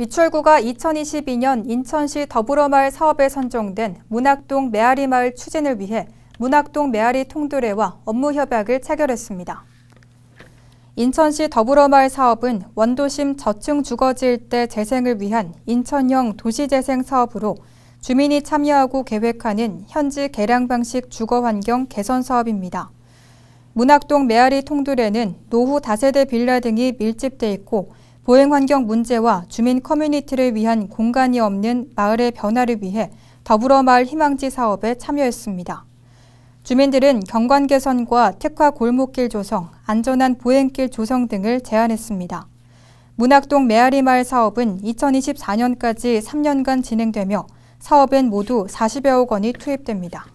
미출구가 2022년 인천시 더불어마을 사업에 선정된 문학동 메아리마을 추진을 위해 문학동 메아리 통두레와 업무 협약을 체결했습니다. 인천시 더불어마을 사업은 원도심 저층 주거지 일대 재생을 위한 인천형 도시재생 사업으로 주민이 참여하고 계획하는 현지 개량 방식 주거 환경 개선 사업입니다. 문학동 메아리 통두레는 노후 다세대 빌라 등이 밀집돼 있고 보행 환경 문제와 주민 커뮤니티를 위한 공간이 없는 마을의 변화를 위해 더불어 마을 희망지 사업에 참여했습니다. 주민들은 경관 개선과 특화 골목길 조성, 안전한 보행길 조성 등을 제안했습니다. 문학동 메아리 마을 사업은 2024년까지 3년간 진행되며 사업엔 모두 40여억 원이 투입됩니다.